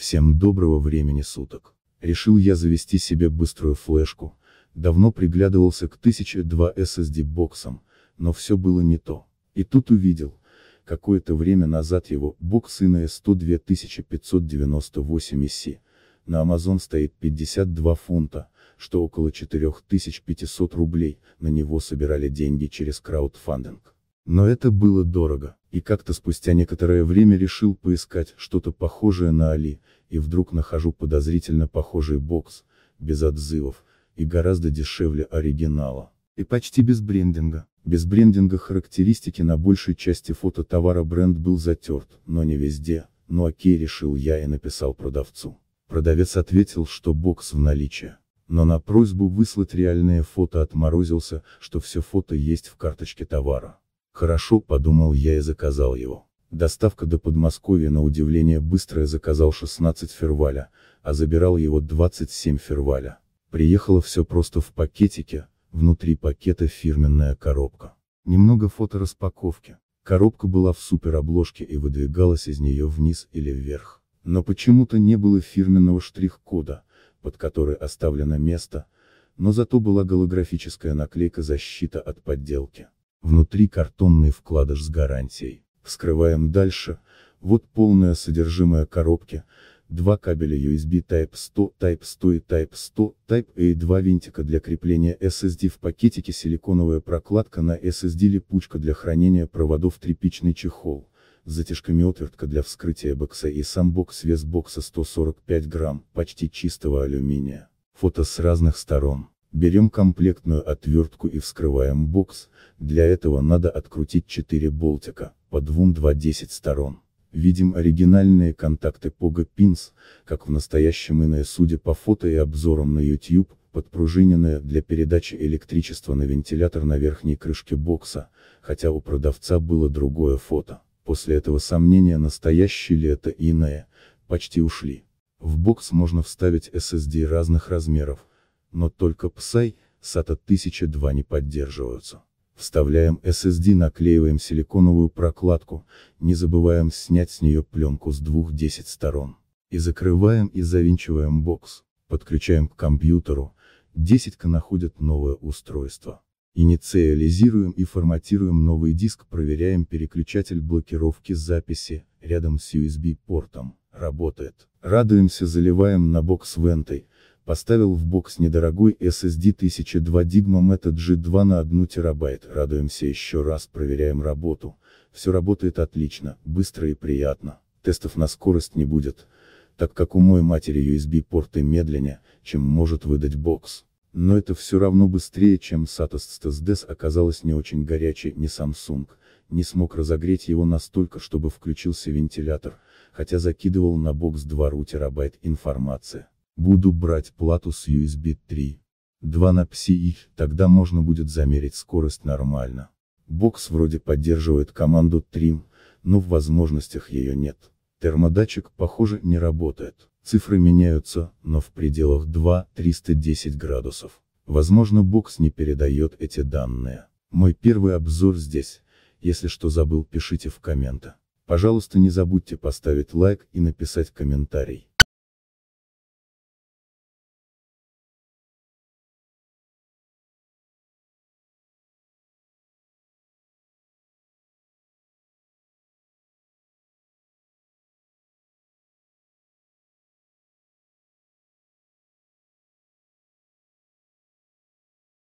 Всем доброго времени суток. Решил я завести себе быструю флешку, давно приглядывался к 1002 SSD боксам, но все было не то. И тут увидел, какое-то время назад его, бокс INS-100 2598 SC, на Amazon стоит 52 фунта, что около 4500 рублей, на него собирали деньги через краудфандинг. Но это было дорого, и как-то спустя некоторое время решил поискать что-то похожее на Али, и вдруг нахожу подозрительно похожий бокс, без отзывов, и гораздо дешевле оригинала. И почти без брендинга. Без брендинга характеристики на большей части фото товара бренд был затерт, но не везде, ну окей решил я и написал продавцу. Продавец ответил, что бокс в наличии. Но на просьбу выслать реальное фото отморозился, что все фото есть в карточке товара. Хорошо, подумал я и заказал его. Доставка до Подмосковья на удивление быстрая заказал 16 ферваля, а забирал его 27 ферваля. Приехало все просто в пакетике, внутри пакета фирменная коробка. Немного фото распаковки. Коробка была в суперобложке и выдвигалась из нее вниз или вверх. Но почему-то не было фирменного штрих-кода, под который оставлено место, но зато была голографическая наклейка «Защита от подделки». Внутри картонный вкладыш с гарантией. Вскрываем дальше. Вот полное содержимое коробки. Два кабеля USB Type 100, Type 100 и Type 100, Type A и два винтика для крепления SSD в пакетике силиконовая прокладка на SSD липучка для хранения проводов тряпичный чехол затяжками отвертка для вскрытия бокса и сам бокс вес бокса 145 грамм, почти чистого алюминия. Фото с разных сторон. Берем комплектную отвертку и вскрываем бокс, для этого надо открутить 4 болтика, по 2-2-10 сторон. Видим оригинальные контакты Pogo Pins, как в настоящем иное судя по фото и обзорам на YouTube, подпружиненная для передачи электричества на вентилятор на верхней крышке бокса, хотя у продавца было другое фото. После этого сомнения настоящий ли это иное, почти ушли. В бокс можно вставить SSD разных размеров, но только PSI, SATA 1002 не поддерживаются. Вставляем SSD, наклеиваем силиконовую прокладку, не забываем снять с нее пленку с двух 10 сторон. И закрываем и завинчиваем бокс, подключаем к компьютеру, 10К находят новое устройство. Инициализируем и форматируем новый диск, проверяем переключатель блокировки записи, рядом с USB-портом, работает. Радуемся, заливаем на бокс вентой, поставил в бокс недорогой SSD 1002 Digma Meta G2 на 1 терабайт, радуемся еще раз, проверяем работу, все работает отлично, быстро и приятно, тестов на скорость не будет, так как у моей матери USB порты медленнее, чем может выдать бокс. Но это все равно быстрее, чем SATA STSDES Оказалось не очень горячей, не Samsung, не смог разогреть его настолько, чтобы включился вентилятор, хотя закидывал на бокс 2 ру терабайт информации. Буду брать плату с USB 3. 2 на PCI, тогда можно будет замерить скорость нормально. Бокс вроде поддерживает команду Trim, но в возможностях ее нет. Термодатчик, похоже, не работает. Цифры меняются, но в пределах 2-310 градусов. Возможно, бокс не передает эти данные. Мой первый обзор здесь. Если что забыл, пишите в комменты. Пожалуйста, не забудьте поставить лайк и написать комментарий.